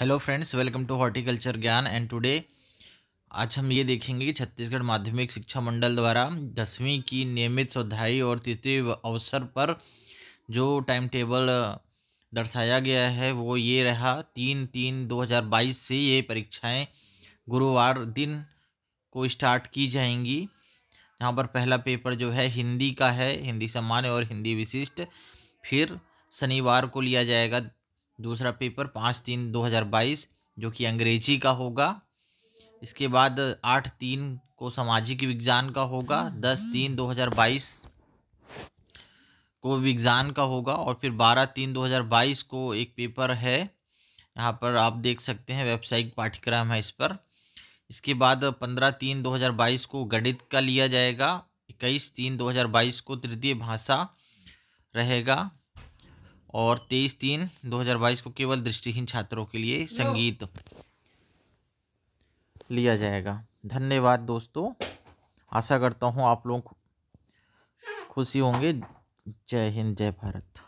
Hello friends welcome to horticulture Gyan and today आज हम ये देखेंगे कि छत्तीसगढ़ माध्यमिक शिक्षा मंडल द्वारा दसवीं की नियमित स्वाध्यायी और तृतीय अवसर पर जो टाइम टेबल दर्शाया गया है वो ये रहा तीन तीन दो हज़ार बाईस से ये परीक्षाएं गुरुवार दिन को स्टार्ट की जाएंगी यहाँ पर पहला पेपर जो है हिंदी का है हिंदी सामान्य और हिंदी विशिष्ट फिर शनिवार को लिया जाएगा दूसरा पेपर पाँच तीन दो हज़ार बाईस जो कि अंग्रेजी का होगा इसके बाद आठ तीन को सामाजिक विज्ञान का होगा हम्म। दस तीन दो हज़ार बाईस को विज्ञान का होगा और फिर बारह तीन दो हज़ार बाईस को एक पेपर है यहाँ पर आप देख सकते हैं व्यावसायिक पाठ्यक्रम है इस पर इसके बाद पंद्रह तीन दो हज़ार बाईस को गणित का लिया जाएगा इक्कीस तीन दो हज़ार बाईस को तृतीय भाषा रहेगा और तेईस तीन 2022 को केवल दृष्टिहीन छात्रों के लिए संगीत लिया जाएगा धन्यवाद दोस्तों आशा करता हूँ आप लोग खुशी होंगे जय हिंद जय भारत